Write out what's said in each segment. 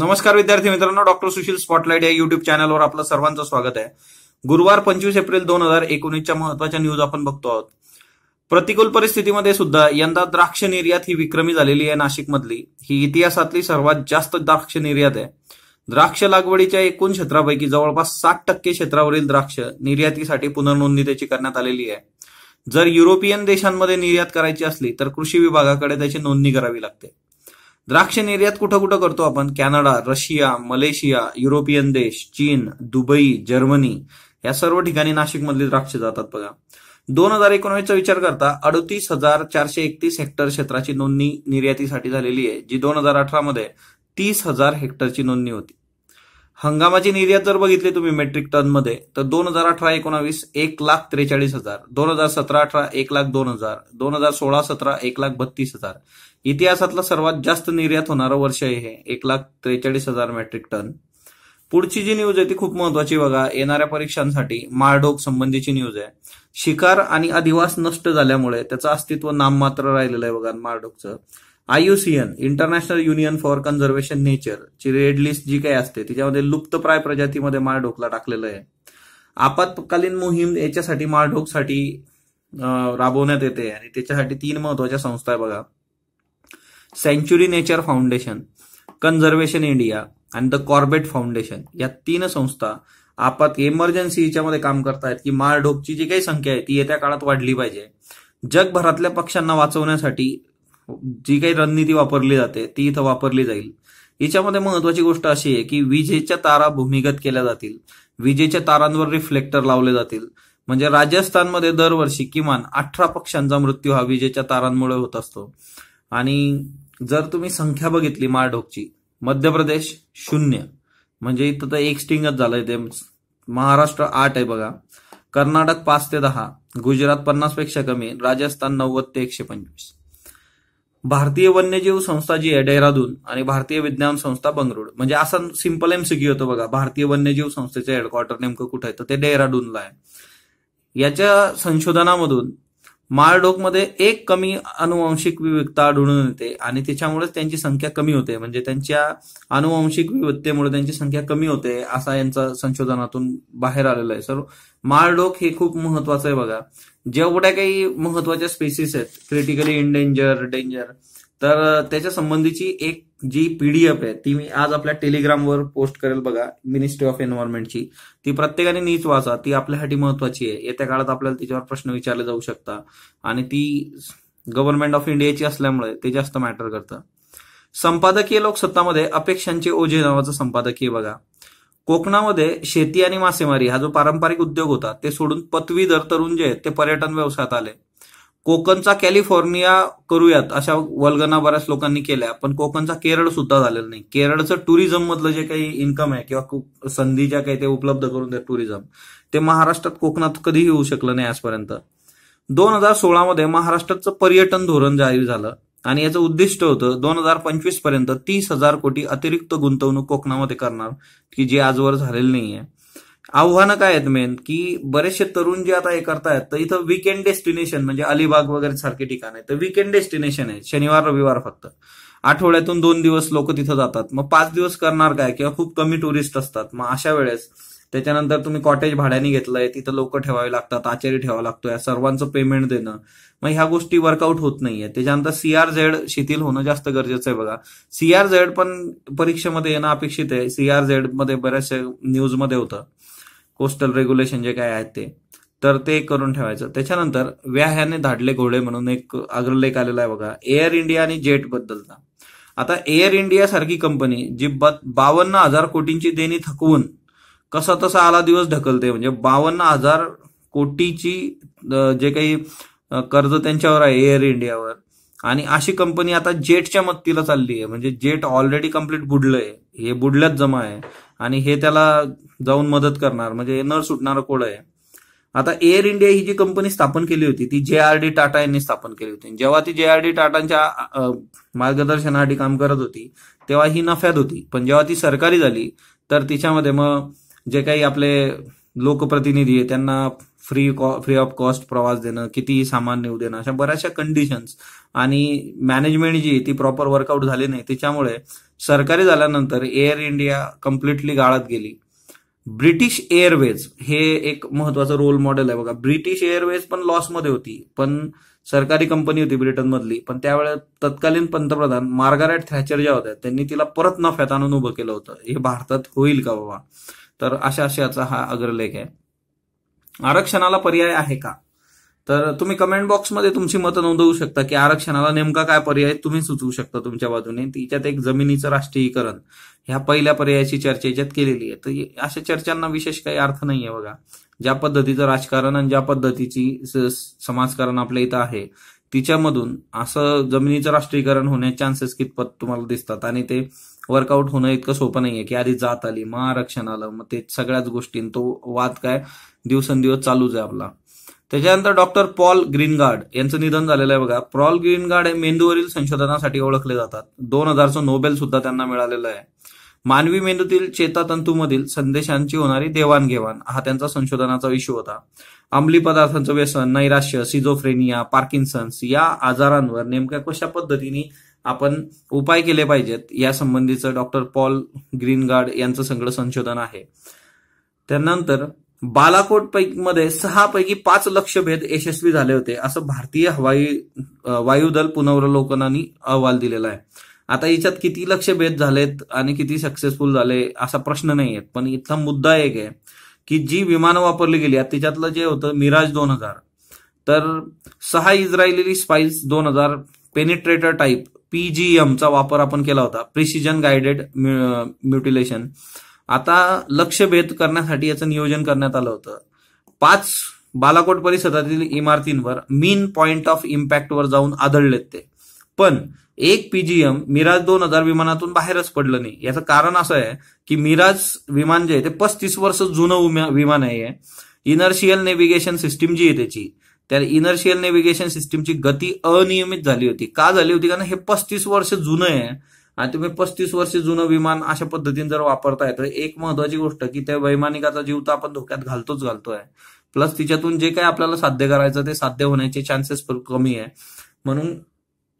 नमस्कार विद्यार्थी मित्रांनो डॉक्टर सुशील स्पॉटलाईट या युट्यूब चॅनलवर आपलं सर्वांचं स्वागत आहे गुरुवार पंचवीस एप्रिल दोन हजार एकोणीसच्या महत्वाच्या न्यूज आपण बघतो आहोत प्रतिकूल परिस्थितीमध्ये सुद्धा यंदा द्राक्ष निर्यात ही विक्रमी झालेली आहे नाशिकमधली ही इतिहासातली सर्वात जास्त द्राक्ष निर्यात आहे द्राक्ष लागवडीच्या एकूण क्षेत्रापैकी जवळपास साठ टक्के क्षेत्रावरील द्राक्ष निर्यातीसाठी पुनर्नोंदणी त्याची करण्यात आलेली आहे जर युरोपियन देशांमध्ये निर्यात करायची असली तर कृषी विभागाकडे त्याची नोंदणी करावी लागते द्राक्ष निर्यात कुठं कुठं करतो आपण कॅनडा रशिया मलेशिया युरोपियन देश चीन दुबई जर्मनी या सर्व ठिकाणी नाशिकमधली द्राक्ष जातात बघा दोन हजार एकोणवीसचा विचार करता अडतीस हजार चारशे एकतीस हेक्टर क्षेत्राची नोंदणी निर्यातीसाठी झालेली आहे जी दोन हजार अठरामध्ये तीस हजार हेक्टरची नोंदणी होती हंगामाची निर्यात जर बघितली तुम्ही मेट्रिक टन मध्ये तर दोन हजार अठरा एकोणावीस एक लाख त्रेचाळीस हजार दोन हजार सतरा अठरा एक लाख दोन हजार दोन हजार सोळा सतरा एक लाख बत्तीस हजार इतिहासातलं सर्वात जास्त निर्यात होणारं वर्ष आहे हे एक लाख त्रेचाळीस हजार मेट्रिक टन पुढची जी न्यूज आहे ती खूप महत्वाची बघा येणाऱ्या परीक्षांसाठी माळढोक संबंधीची न्यूज आहे शिकार आणि अधिवास नष्ट झाल्यामुळे त्याचं अस्तित्व नाममात्र राहिलेलं आहे बघा माळढोकचं IUCN International Union for Conservation Nature ची रेड लिस्ट जी काही असते तिच्यामध्ये लुप्तप्राय प्रजातीमध्ये माळढोकला टाकलेलं आहे आपत्कालीन मोहीम याच्यासाठी माळढोकसाठी राबवण्यात येते आणि त्याच्यासाठी तीन महत्वाच्या संस्था आहे बघा century nature foundation conservation India आणि द कॉर्बेट फाउंडेशन या तीन संस्था आपात इमर्जन्सी याच्यामध्ये काम करतायत की माळढोकची जी काही संख्या आहे ती येत्या काळात वाढली पाहिजे जगभरातल्या पक्ष्यांना वाचवण्यासाठी जी काही रणनीती वापरली जाते ती इथं वापरली जाईल याच्यामध्ये महत्वाची गोष्ट अशी आहे की विजेच्या तारा भूमिगत केल्या जातील विजेच्या तारांवर रिफ्लेक्टर लावले जातील म्हणजे राजस्थानमध्ये दरवर्षी किमान अठरा पक्ष्यांचा मृत्यू हा विजेच्या तारांमुळे होत असतो आणि जर तुम्ही संख्या बघितली माळढोकची मध्य प्रदेश शून्य म्हणजे इथं तर एक स्टिंगच झालंय ते महाराष्ट्र आठ आहे बघा कर्नाटक पाच ते दहा गुजरात पेक्षा कमी राजस्थान नव्वद ते एकशे पंचवीस भारतीय वन्यजीव संस्था जी आहे डेहराडून आणि भारतीय विज्ञान संस्था बंगळुरू म्हणजे सिंपल एम एमसीक्यू होतं बघा भारतीय वन्यजीव संस्थेचं हेडक्वार्टर नेमकं कुठं आहे तर ते डेहराडूनला आहे याच्या संशोधनामधून मध्ये एक कमी अनुवांशिक विविधता आढळून येते आणि त्याच्यामुळेच त्यांची संख्या कमी होते म्हणजे त्यांच्या अनुवांशिक विविधतेमुळे त्यांची संख्या कमी होते असा यांचा संशोधनातून बाहेर आलेला आहे सर मारडोक हे खूप महत्वाचं आहे बघा जेवढ्या काही महत्वाच्या स्पेसिस आहेत क्रिटिकली इनडेंजर डेंजर तर त्याच्या संबंधीची एक जी पीडीएफ आहे ती मी आज आपल्या टेलिग्रामवर पोस्ट करेल बघा मिनिस्ट्री ऑफ एन्व्हायरमेंटची ती प्रत्येकाने नीच वाचा ती आपल्यासाठी महत्वाची आहे येत्या काळात आपल्याला तिच्यावर प्रश्न विचारले जाऊ शकता आणि ती गव्हर्नमेंट ऑफ इंडियाची असल्यामुळे ते जास्त मॅटर करतं संपादकीय लोकसत्तामध्ये अपेक्षांचे ओझे नावाचं संपादकीय बघा कोकणामध्ये शेती आणि मासेमारी हा जो पारंपरिक उद्योग होता ते सोडून पदवीधर तरुण जे आहेत ते पर्यटन व्यवसायात आले कोकणचा कॅलिफोर्निया करूयात अशा वल्गना बऱ्याच लोकांनी केल्या पण कोकणचा केरळ सुद्धा झालेला नाही केरळचं टुरिझम मधलं जे काही इन्कम आहे किंवा संधी ज्या काही ते उपलब्ध करून द्या टुरिझम ते महाराष्ट्रात कोकणात कधीही होऊ शकलं नाही आजपर्यंत दोन हजार सोळामध्ये महाराष्ट्राचं पर्यटन धोरण जाहीर झालं आणि याचं उद्दिष्ट होतं दोन हजार पंचवीस पर्यंत तीस हजार कोटी अतिरिक्त गुंतवणूक कोकणामध्ये करणार की जी आजवर झालेली नाहीये आव्हानं काय आहेत मेन की बरेचसे तरुण जे आता हे करतायत तर इथं विकेंड डेस्टिनेशन म्हणजे अलिबाग वगैरे सारखे ठिकाण आहे तर विकेंड डेस्टिनेशन आहे शनिवार रविवार फक्त आठवड्यातून दोन दिवस लोक तिथं जातात मग पाच दिवस करणार काय किंवा खूप कमी टुरिस्ट असतात मग अशा वेळेस त्याच्यानंतर तुम्ही कॉटेज भाड्याने घेतलंय तिथं लोक ठेवावे लागतात आचारी ठेवावा लागतो या सर्वांचं पेमेंट देणं मग ह्या गोष्टी वर्कआउट होत नाहीये त्याच्यानंतर सीआर झेड शिथिल होणं जास्त गरजेचं आहे बघा सीआर झेड पण परीक्षेमध्ये येणं अपेक्षित आहे सीआर झेड मध्ये बऱ्याचशा न्यूजमध्ये होतं पोस्टल रेग्युलेशन जे काय आहेत ते तर ते करून ठेवायचं त्याच्यानंतर व्याह्याने धाडले घोडे म्हणून एक अग्रलेख आलेला आहे बघा एअर इंडिया आणि जेट बद्दलचा आता एअर इंडिया सारखी कंपनी जी बावन्न हजार कोटींची देणी थकवून कसा तसा आला दिवस ढकलते म्हणजे बावन्न हजार कोटीची जे काही कर्ज त्यांच्यावर आहे एअर इंडियावर आणि अशी कंपनी आता जेटच्या मत्तीला चालली आहे म्हणजे जेट ऑलरेडी कम्प्लीट बुडलंय हे बुडल्यात जमा आहे आणि हे त्याला जाऊन मदत करणार म्हणजे न सुटणार कोड आहे आता एअर इंडिया ही जी कंपनी स्थापन केली होती ती जे आर डी टाटा यांनी स्थापन केली होती जेव्हा ती जे आर डी टाटांच्या मार्गदर्शनासाठी काम करत होती तेव्हा ही नफ्यात होती पण जेव्हा ती सरकारी झाली तर तिच्यामध्ये मग जे काही आपले लोकप्रतिनिधी आहे त्यांना फ्री फ्री ऑफ कॉस्ट प्रवास देणं किती सामान नेऊ देणं अशा बऱ्याचशा कंडिशन्स आणि मॅनेजमेंट जी ती प्रॉपर वर्कआउट झाली नाही त्याच्यामुळे सरकारी झाल्यानंतर एअर इंडिया कम्प्लिटली गाळात गेली ब्रिटिश एअरवेज हे एक महत्वाचं रोल मॉडेल आहे बघा ब्रिटिश एअरवेज पण लॉसमध्ये होती पण सरकारी कंपनी होती ब्रिटनमधली पण त्यावेळेस तत्कालीन पंतप्रधान मार्गारेट थॅचर ज्या होत्या त्यांनी तिला परत नफ्यात आणून उभं केलं होतं हे भारतात होईल का बाबा तर अशा अशाचा हा अग्रलेख आहे आरक्षणाला पर्याय आहे का तर तुम्ही कमेंट बॉक्समध्ये तुमची मतं नोंदवू शकता की आरक्षणाला नेमका काय पर्याय तुम्ही सुचवू शकता तुमच्या बाजूने तिच्यात एक जमिनीचं राष्ट्रीयकरण ह्या पहिल्या पर्यायाची चर्चा याच्यात केलेली आहे तर अशा चर्चांना विशेष काही अर्थ नाही आहे बघा ज्या पद्धतीचं राजकारण आणि ज्या पद्धतीची समाजकारण आपल्या इथं आहे तिच्यामधून असं जमिनीचं राष्ट्रीयकरण होण्याचे चान्सेस कितपत तुम्हाला दिसतात आणि ते वर्कआउट होणं इतकं सोपं नाहीये की आधी जात आली मग आरक्षण आलं मग ते सगळ्याच गोष्टीं तो वाद काय दिवसेंदिवस चालूच आहे आपला त्याच्यानंतर डॉक्टर पॉल ग्रीनगार्ड यांचं निधन झालेलं आहे बघा पॉल ग्रीनगार्ड हे मेंदूवरील संशोधनासाठी ओळखले जातात दोन हजारचं नोबेल सुद्धा त्यांना मिळालेलं आहे मानवी मेंदूतील चेतातंतूमधील संदेशांची होणारी देवाणघेवाण हा त्यांचा संशोधनाचा विषय होता अंमली पदार्थांचं व्यसन नैराश्य सिझोफ्रेनिया पार्किन्सन्स या आजारांवर नेमक्या कशा पद्धतीने आपण उपाय केले पाहिजेत या संबंधीचं डॉक्टर पॉल ग्रीनगार्ड यांचं सगळं संशोधन आहे त्यानंतर बालाकोट मध्ये सहा पैकी पाच भेद यशस्वी झाले होते असं भारतीय हवाई वायुदल पुनरावलोकनाने अहवाल दिलेला आहे आता याच्यात किती भेद झालेत आणि किती सक्सेसफुल झाले असा प्रश्न नाही आहेत पण इथला मुद्दा एक आहे की जी विमानं वापरली गेली त्याच्यातलं जे होतं मिराज दोन हजार तर सहा इस्रायली स्पाइस दोन हजार पेनिट्रेटर टाईप चा वापर आपण केला होता प्रिसिजन गायडेड म्युटिलेशन आता लक्षभेद करण्यासाठी याचं नियोजन करण्यात आलं होतं पाच बालाकोट परिसरातील इमारतींवर मीन पॉइंट ऑफ वर जाऊन आदळलेत ते पण एक पीजीएम मिराज दोन हजार विमानातून बाहेरच पडलं नाही याचं कारण असं आहे की मिराज विमान जे आहे ते पस्तीस वर्ष जुनं विमान आहे इनर्शियल नेव्हिगेशन सिस्टीम जी आहे त्याची त्या इनर्शियल नेव्हिगेशन सिस्टीमची गती अनियमित झाली होती का झाली होती कारण हे पस्तीस वर्ष जुनं आहे आणि तुम्ही पस्तीस वर्ष जुनं विमान अशा पद्धतीने जर वापरताय तर एक महत्वाची गोष्ट की त्या वैमानिकाचा जीव तर आपण धोक्यात घालतोच घालतोय प्लस तिच्यातून जे काही आपल्याला साध्य करायचं ते साध्य होण्याचे चान्सेस कमी आहे म्हणून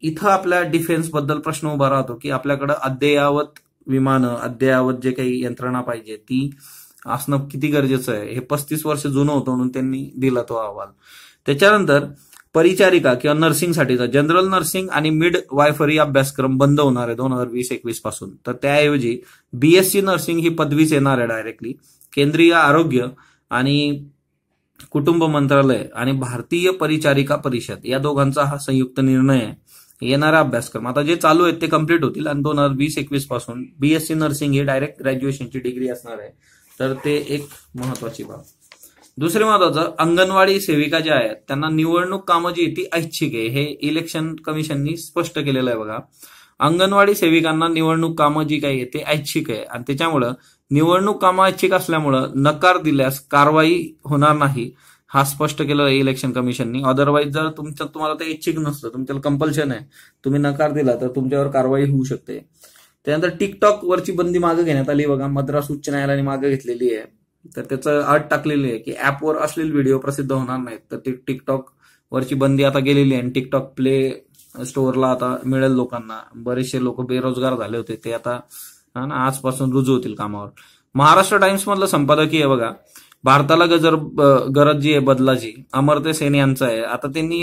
इथं आपल्या डिफेन्स बद्दल प्रश्न उभा राहतो की आपल्याकडं अद्ययावत विमानं अद्ययावत जे काही यंत्रणा पाहिजे ती असणं किती गरजेचं आहे हे पस्तीस वर्ष जुनं होतं म्हणून त्यांनी दिला तो अहवाल त्याच्यानंतर परिचारिका किंवा नर्सिंगसाठीचा जनरल नर्सिंग आणि मिड वायफरी अभ्यासक्रम बंद होणार आहे दोन हजार वीस एकवीस पासून तर त्याऐवजी बीएससी नर्सिंग ही पदवीच येणार आहे डायरेक्टली केंद्रीय आरोग्य आणि कुटुंब मंत्रालय आणि भारतीय परिचारिका परिषद या दोघांचा हा संयुक्त निर्णय आहे येणारा अभ्यासक्रम आता जे चालू आहेत ते कम्प्लीट होतील आणि दोन हजार वीस एकवीस पासून बीएससी नर्सिंग ही डायरेक्ट ग्रॅज्युएशनची डिग्री असणार आहे तर ते एक महत्वाची बाब दुसरे महत्वाचं अंगणवाडी सेविका ज्या आहेत त्यांना निवडणूक कामं जी ती ऐच्छिक आहे हे इलेक्शन कमिशननी स्पष्ट केलेलं आहे बघा अंगणवाडी सेविकांना निवडणूक कामं जी काही आहे ऐच्छिक आहे आणि त्याच्यामुळं निवडणूक कामं ऐच्छिक असल्यामुळं नकार दिल्यास कारवाई होणार नाही हा स्पष्ट केलेला आहे इलेक्शन कमिशननी अदरवाईज जर तुमच्या तुम्हाला ते ऐच्छिक नसतं तुमच्याला कंपल्शन आहे तुम्ही नकार दिला तर तुमच्यावर कारवाई होऊ शकते त्यानंतर टिकटॉक वरची बंदी मागे घेण्यात आली बघा मद्रास उच्च न्यायालयाने मागे घेतलेली आहे तर त्याचं अट टाकलेली आहे की ऍपवर असलेले व्हिडिओ प्रसिद्ध होणार नाहीत तर ती टिकटॉक वरची बंदी आता गेलेली आहे आणि टिकटॉक प्ले स्टोअरला आता मिळेल लोकांना बरेचसे लोक बेरोजगार झाले होते ते आता ना आजपासून रुजू होतील कामावर महाराष्ट्र टाइम्स मधलं संपादकीय बघा भारताला गजर गरज जी आहे बदलाची अमर्ते सेन यांचा आहे आता त्यांनी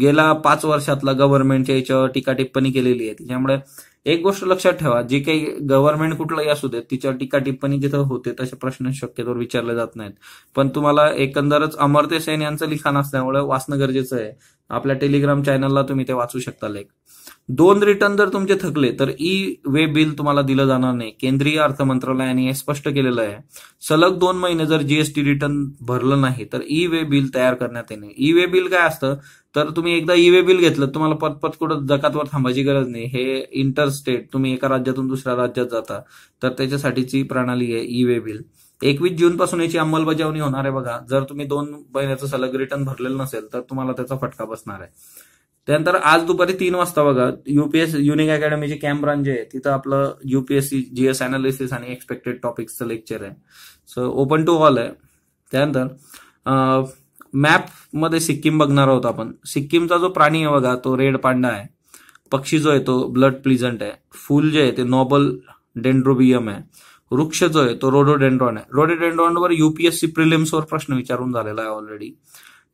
गेल्या पाच वर्षातला गव्हर्नमेंटच्या याच्यावर टीका टिप्पणी केलेली आहे त्याच्यामुळे एक गोष्ट लक्षात ठेवा जी काही गव्हर्नमेंट कुठलंही असू दे तिच्यावर टीका टिप्पणी जिथं होते तसे प्रश्न शक्यतो विचारले जात नाहीत पण तुम्हाला एकंदरच अमर्त्य सेन यांचं लिखाण असल्यामुळे वाचणं गरजेचं आहे आपल्या टेलिग्राम चॅनलला तुम्ही ते वाचू शकता लेख दोन रिटर्न जर तुमचे थकले तर ई वे बिल तुम्हाला दिलं जाणार नाही केंद्रीय अर्थ मंत्रालयाने हे स्पष्ट केलेलं आहे सलग दोन महिने जर जीएसटी रिटर्न भरलं नाही तर ई वे बिल तयार करण्यात येणे ई वे बिल काय असतं तर तुम्ही एकदा ई वे बिल घेतलं तुम्हाला पत कुठं जकातवर थांबायची गरज नाही हे इंटरस्टेट तुम्ही एका राज्यातून दुसऱ्या राज्यात जाता तर त्याच्यासाठीची प्रणाली आहे ई वे बिल एकवीस जून पासून याची अंमलबजावणी होणार आहे बघा जर तुम्ही दोन महिन्याचं सलग रिटर्न भरलेलं नसेल तर तुम्हाला त्याचा फटका बसणार आहे त्यानंतर आज दुपारी तीन वाजता बघा युपीएस युनिक अकॅडमीची कॅम्प ब्रांच आहे तिथं आपलं युपीएससी जीएस अनालिसिस आणि एक्सपेक्टेड टॉपिक्सचं लेक्चर आहे सो ओपन टू ऑल आहे त्यानंतर मॅप मध्ये सिक्कीम बघणार आहोत आपण सिक्कीमचा जो प्राणी आहे बघा तो रेड पांडा आहे पक्षी जो आहे तो ब्लड प्लिझंट आहे फुल जे आहे ते नॉबल डेंड्रोबियम आहे वृक्ष जो आहे तो रोडोडेंड्रॉन आहे रोडोडेंड्रॉनवर युपीएससी वर प्रश्न विचारून झालेला आहे ऑलरेडी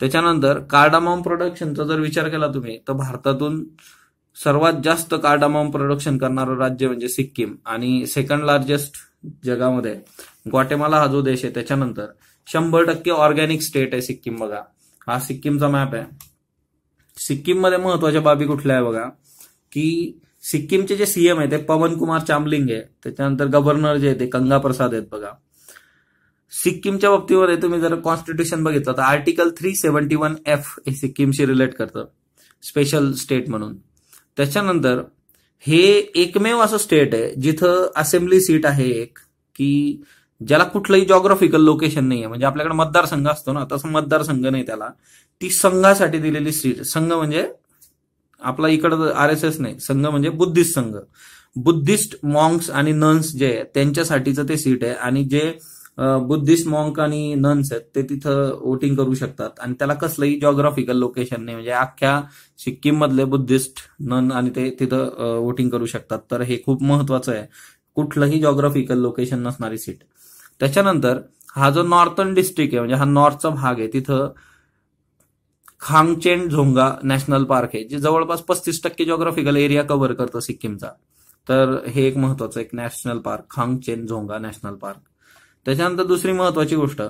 त्याच्यानंतर कार्डामॉम प्रोडक्शनचा जर विचार केला तुम्ही तर भारतातून सर्वात जास्त कार्डामॉम प्रोडक्शन करणारं राज्य म्हणजे सिक्कीम आणि सेकंड लार्जेस्ट जगामध्ये ग्वाटेमाला हा जो देश आहे त्याच्यानंतर शंभर टक्के ऑर्गॅनिक स्टेट आहे सिक्कीम बघा हा सिक्कीमचा मॅप आहे मध्ये महत्वाच्या बाबी कुठल्या आहे बघा की सिक्कीमचे जे सीएम आहे ते पवन कुमार चामलिंग आहे त्याच्यानंतर गव्हर्नर जे आहे ते गंगा प्रसाद आहेत बघा सिक्कीमच्या बाबतीमध्ये तुम्ही जर कॉन्स्टिट्यूशन बघितलं तर article three seventy one F हे सिक्कीमशी रिलेट करतं स्पेशल स्टेट म्हणून त्याच्यानंतर हे एकमेव असं स्टेट आहे जिथं असेंब्ली सीट आहे एक की ज्याला कुठलंही जॉग्राफिकल लोकेशन नाही आहे म्हणजे आपल्याकडे मतदारसंघ असतो ना तसं मतदारसंघ नाही त्याला ती संघासाठी दिलेली सीट संघ म्हणजे आपला इकडं आर एस एस नाही संघ म्हणजे बुद्धिस्ट संघ बुद्धिस्ट मॉन्क्स आणि नन्स जे आहे त्यांच्यासाठीचं ते सीट आहे आणि जे बुद्धिस्ट मॉन्क आणि नन्स आहेत ते तिथं वोटिंग करू शकतात आणि त्याला कसलंही जॉग्राफिकल लोकेशन नाही म्हणजे अख्ख्या सिक्कीम मधले बुद्धिस्ट नन आणि ते तिथं वोटिंग करू शकतात तर हे खूप महत्वाचं आहे कुठलंही जॉग्राफिकल लोकेशन नसणारी सीट त्याच्यानंतर हा जो नॉर्थन डिस्ट्रिक्ट आहे म्हणजे हा नॉर्थचा भाग आहे तिथं खांगचेन झोंगा नॅशनल पार्क आहे जे जवळपास पस्तीस टक्के ज्योग्राफिकल एरिया कव्हर करतं सिक्कीमचा तर हे एक महत्वाचं एक national park Khangchendzonga national park त्याच्यानंतर दुसरी महत्वाची गोष्ट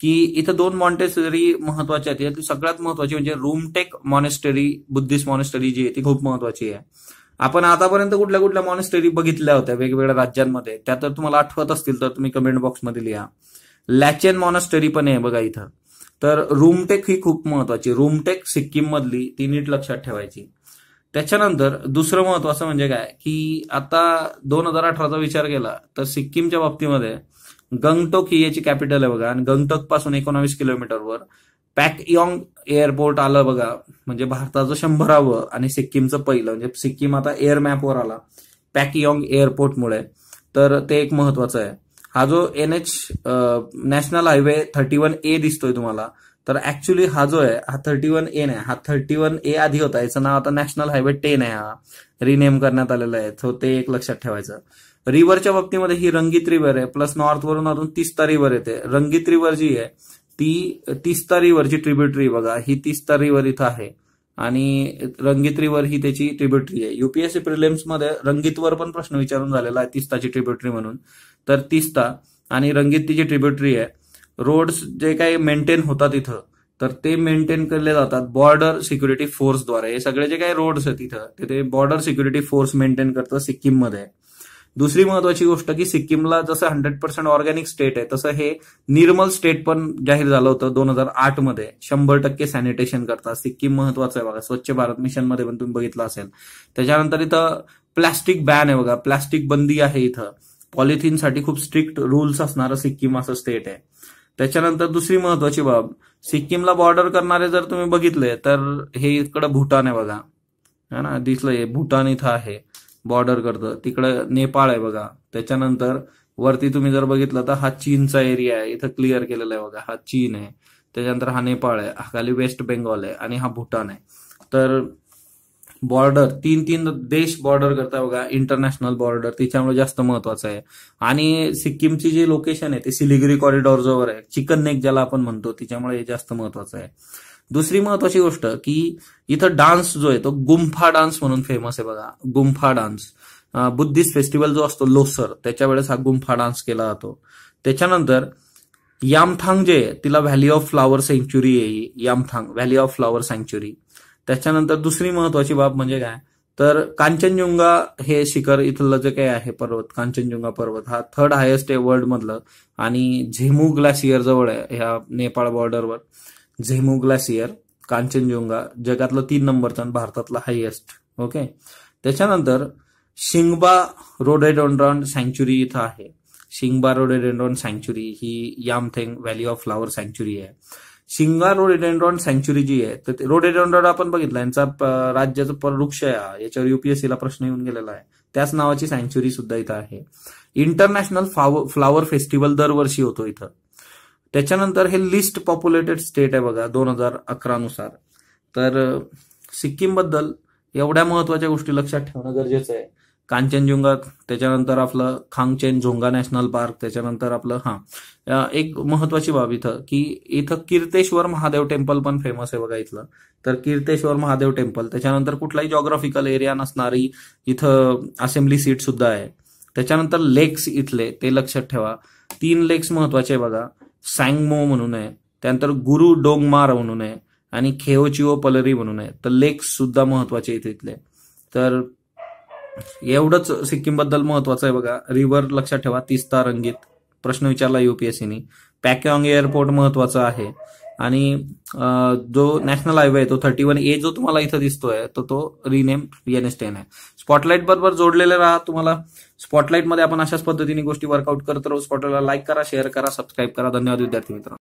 की इथं दोन मॉन्टेसरी महत्वाची आहेत ती सगळ्यात महत्वाची म्हणजे रूमटेक मॉनेस्टरी बुद्धिस्ट मॉनेस्टरी जी आहे ती खूप महत्वाची आहे आपण आतापर्यंत कुठल्या कुठल्या मॉनेस्टरी बघितल्या होत्या वेगवेगळ्या राज्यांमध्ये त्या तर तुम्हाला आठवत असतील तर तुम्ही कमेंट बॉक्समध्ये लिहा लॅचेन मॉनेस्टरी पण आहे बघा इथं तर रूमटेक ही खूप महत्वाची रूमटेक सिक्कीम मधली ती नीट लक्षात ठेवायची त्याच्यानंतर दुसरं महत्वाचं म्हणजे काय की आता दोन हजार अठराचा विचार केला तर सिक्कीमच्या बाबतीमध्ये गंगटोक ही याची कॅपिटल आहे बघा आणि गंगटोक पासून एकोणावीस किलोमीटरवर पॅक यॉंग एअरपोर्ट आलं बघा म्हणजे भारताचं शंभरावं आणि सिक्कीमचं पहिलं म्हणजे सिक्कीम आता एअर मॅपवर आला पॅक यॉंग एअरपोर्टमुळे तर ते एक महत्वाचं आहे हा जो N H national highway thirty one A दिसतोय तुम्हाला तर ऍक्च्युली हा जो आहे हा थर्टी वन ए नाही हा थर्टी वन ए आधी होता याचं नाव आता नॅशनल हायवे टेन आहे हा रिनेम करण्यात आलेला आहे सो ते एक लक्षात ठेवायचं रिव्हरच्या बाबतीमध्ये ही रंगीत रिव्हर आहे प्लस नॉर्थवरून अजून तिस्ता रिव्हर येते रंगीत रिव्हर जी आहे ती तिस्तारीवरची ट्रिब्युटरी बघा ही तिस्तारीवर इथं आहे आणि रिवर ही त्याची ट्रिब्युटरी आहे युपीएससी मध्ये रंगीतवर पण प्रश्न विचारून झालेला आहे तिस्ताची ट्रिब्युटरी म्हणून तर तिस्ता आणि रंगीत तिची ट्रिब्युटरी आहे रोड्स जे काही मेंटेन होतात इथं तर ते मेंटेन केले जातात बॉर्डर सिक्युरिटी फोर्सद्वारे हे सगळे जे काही रोड्स आहेत तिथं ते बॉर्डर सिक्युरिटी फोर्स मेंटेन करतं मध्ये दुसरी महत्वाची गोष्ट की सिक्कीमला जसं हंड्रेड पर्सेंट ऑर्गॅनिक स्टेट आहे तसं हे निर्मल स्टेट पण जाहीर झालं होतं दोन हजार आठ मध्ये शंभर टक्के सॅनिटेशन करता सिक्कीम महत्वाचं आहे बघा स्वच्छ भारत मिशन मध्ये पण तुम्ही बघितलं असेल त्याच्यानंतर इथं प्लॅस्टिक बॅन आहे बघा प्लॅस्टिक बंदी आहे इथं साठी खूप स्ट्रिक्ट रूल्स असणारं सिक्कीम असं स्टेट आहे त्याच्यानंतर दुसरी महत्वाची बाब सिक्कीमला बॉर्डर करणारे जर तुम्ही बघितले तर हे इकडं भूटान आहे बघा है ना दिसलं हे भूटान इथं आहे बॉर्डर करतं तिकडं नेपाळ आहे बघा त्याच्यानंतर वरती तुम्ही जर बघितलं तर हा चीनचा एरिया आहे इथं क्लिअर केलेला आहे बघा हा चीन आहे त्याच्यानंतर हा नेपाळ आहे खाली वेस्ट बेंगॉल आहे आणि हा भूटान आहे तर बॉर्डर तीन तीन देश बॉर्डर करता बघा इंटरनॅशनल बॉर्डर तिच्यामुळे जास्त महत्वाचं आहे आणि सिक्कीमची जी लोकेशन आहे ती सिलिगिरी कॉरिडॉर जवळ आहे चिकन नेक ज्याला आपण म्हणतो तिच्यामुळे हे जास्त महत्वाचं आहे दुसरी महत्वाची गोष्ट की इथं डान्स जो आहे तो गुंफा डान्स म्हणून फेमस आहे बघा गुंफा डान्स बुद्धिस्ट फेस्टिवल जो असतो लोसर त्याच्या वेळेस हा गुंफा डान्स केला जातो त्याच्यानंतर यामथांग जे तिला व्हॅली ऑफ फ्लावर सँक्च्युरी आहे Yumthang valley of flower sanctuary त्याच्यानंतर दुसरी महत्वाची बाब म्हणजे काय तर कांचनजुंगा हे शिखर इथलं जे काही आहे पर्वत कांचनजुंगा पर्वत हा थर्ड हायेस्ट आहे वर्ल्ड मधलं आणि झेमू ग्लॅशियर जवळ आहे ह्या नेपाळ बॉर्डरवर झेमो ग्लॅसियर कांचनजोंगा जगातलं तीन नंबरचा आणि भारतातला हायेस्ट ओके त्याच्यानंतर शिंगबा रोडेडोंड्रॉन सँक्च्युरी इथं आहे शिंगबा रोडेडेंड्रॉन सँक्च्युरी ही Yumthang valley of flower sanctuary आहे शिंगा रोडेडेंड्रॉन सँक्च्युरी जी आहे तर रोडेडेंड्रॉन आपण बघितलं यांचा राज्याचा परवृक्ष आहे याच्यावर युपीएससीला प्रश्न येऊन गेलेला आहे त्याच नावाची सँक्च्युरी सुद्धा इथं आहे इंटरनॅशनल फ्लावर फेस्टिवल दरवर्षी होतो इथं त्याच्यानंतर हे लिस्ट पॉप्युलेटेड स्टेट आहे बघा दोन हजार नुसार तर बद्दल एवढ्या महत्वाच्या गोष्टी लक्षात ठेवणं गरजेचं आहे कांचनजुंगा त्याच्यानंतर आपलं खांगचेन झोंगा नॅशनल पार्क त्याच्यानंतर आपलं हा एक महत्वाची बाब इथं की इथं कीर्तेश्वर महादेव टेम्पल पण फेमस आहे बघा इथलं तर कीर्तेश्वर महादेव टेम्पल त्याच्यानंतर कुठलाही जॉग्राफिकल एरिया नसणारी इथं असेंब्ली सीट सुद्धा आहे त्याच्यानंतर लेक्स इथले ते लक्षात ठेवा तीन लेक्स महत्वाचे आहे बघा सँगमो म्हणून आहे त्यानंतर गुरु डोंगमार म्हणून आहे आणि खेओचिओ पलरी म्हणून आहे तर लेक्स सुद्धा महत्वाचे इथे इथले तर एवढंच सिक्कीम बद्दल महत्वाचं आहे बघा रिव्हर लक्षात ठेवा तिस्ता रंगीत प्रश्न विचारला युपीएससीनी पॅकॉंग एअरपोर्ट महत्वाचा आहे आणि जो नॅशनल हायवे आहे तो थर्टी वन ए जो तुम्हाला इथं दिसतोय तर तो रिनेम एन एस टेन आहे स्पॉटलाईट बरोबर जोडलेले राहा तुम्हाला मध्ये आपण अशाच पद्धतीने गोष्टी वर्कआउट करत राहू स्पॉटला लाईक करा शेअर करा सबस्क्राईब करा धन्यवाद विद्यार्थी मित्रांनो